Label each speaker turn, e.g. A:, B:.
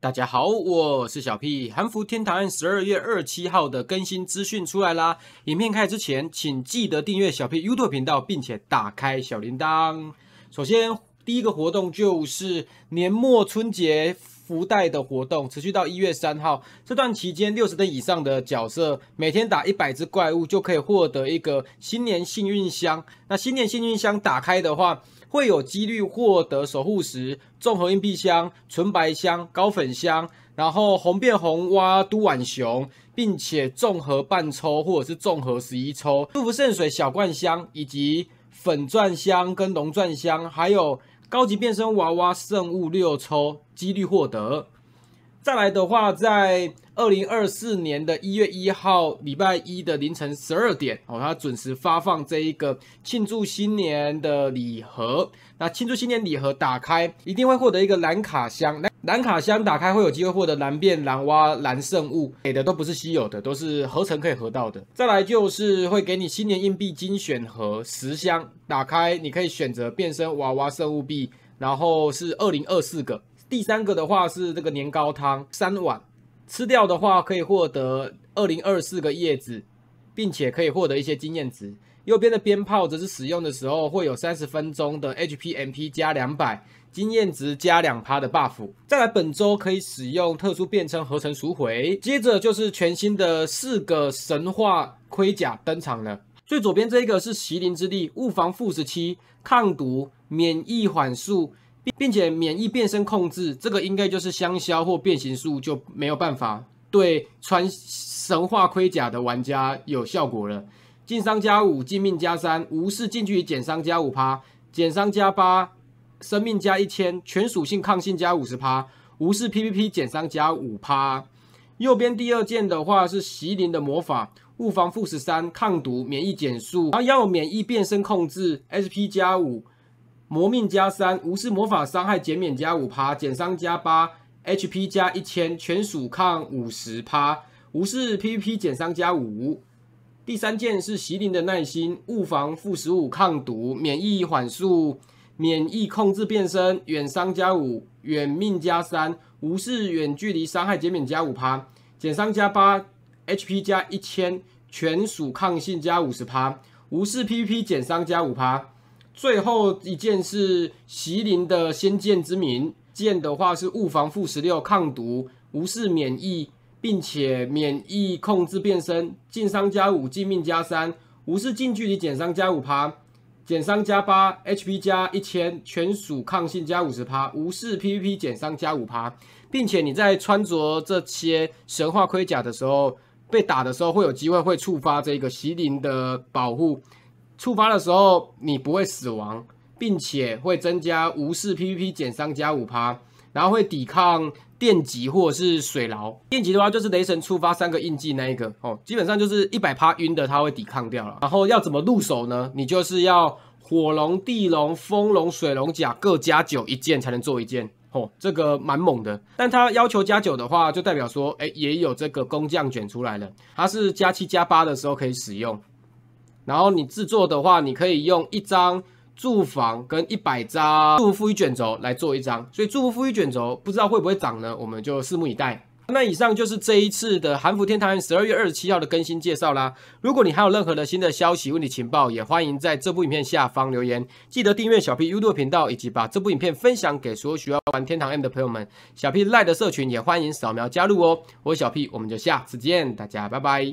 A: 大家好，我是小 P。韩服《天堂》案十二月二七号的更新资讯出来啦。影片开始之前，请记得订阅小 P YouTube 频道，并且打开小铃铛。首先，第一个活动就是年末春节福袋的活动，持续到一月三号。这段期间，六十等以上的角色每天打一百只怪物，就可以获得一个新年幸运箱。那新年幸运箱打开的话，会有几率获得守护石、综合硬币箱、纯白箱、高粉箱，然后红变红蛙、都碗熊，并且综合半抽或者是综合十一抽祝福圣水小罐箱，以及粉钻箱跟龙钻箱，还有高级变身娃娃圣物六抽几率获得。再来的话，在二零二四年的一月一号礼拜一的凌晨十二点哦，它准时发放这一个庆祝新年的礼盒。那庆祝新年礼盒打开，一定会获得一个蓝卡箱。蓝卡箱打开会有机会获得蓝变蓝蛙蓝圣物，给的都不是稀有的，都是合成可以合到的。再来就是会给你新年硬币精选盒十箱，打开你可以选择变身娃娃圣物币，然后是二零二四个。第三个的话是这个年糕汤，三碗吃掉的话可以获得二零二四个叶子，并且可以获得一些经验值。右边的鞭炮则是使用的时候会有三十分钟的 HPMP 加两百经验值加两趴的 buff。再来本周可以使用特殊变身合成赎回，接着就是全新的四个神话盔甲登场了。最左边这一个是麒麟之力，物防负十七，抗毒免疫缓速。并且免疫变身控制，这个应该就是香消或变形术就没有办法对穿神话盔甲的玩家有效果了。近伤加五，近命加三，无视近距离减伤加五趴，减伤加八，生命加一千，全属性抗性加五十趴，无视 PVP 减伤加五趴。右边第二件的话是席琳的魔法，物防负十三，抗毒免疫减速，然后要免疫变身控制，SP 加五。魔命加三，无视魔法伤害减免加五趴，减伤加八，HP 加一千，全属抗五十趴，无视 PP 减伤加五。第三件是席琳的耐心，物防负十五，抗毒，免疫缓速，免疫控制变身，远伤加五，远命加三，无视远距离伤害减免加五趴，减伤加八，HP 加一千，全属抗性加五十趴，无视 PP 减伤加五趴。最后一件是席琳的先见之明剑的话是物防负十六抗毒无视免疫，并且免疫控制变身近伤加五近命加三无视近距离减伤加五趴减伤加八 HP 加一千全属抗性加五十趴无视 p v p 减伤加五趴，并且你在穿着这些神话盔甲的时候被打的时候会有机会会触发这个席琳的保护。触发的时候你不会死亡，并且会增加无视 PVP 减伤加五趴，然后会抵抗电击或者是水牢。电击的话就是雷神触发三个印记那一个哦，基本上就是一百趴晕的它会抵抗掉了。然后要怎么入手呢？你就是要火龙、地龙、风龙、水龙甲各加九一件才能做一件哦，这个蛮猛的。但它要求加九的话，就代表说哎也有这个工匠卷出来了，它是加七加八的时候可以使用。然后你制作的话，你可以用一张住房跟一百张户富裕卷轴来做一张，所以住户富裕卷轴不知道会不会涨呢？我们就拭目以待。那以上就是这一次的韩服天堂十二月二十七号的更新介绍啦。如果你还有任何的新的消息、问题、情报，也欢迎在这部影片下方留言。记得订阅小 P Udo 频道，以及把这部影片分享给所有需要玩天堂 M 的朋友们。小 P 赖的社群也欢迎扫描加入哦。我是小 P，我们就下次见，大家拜拜。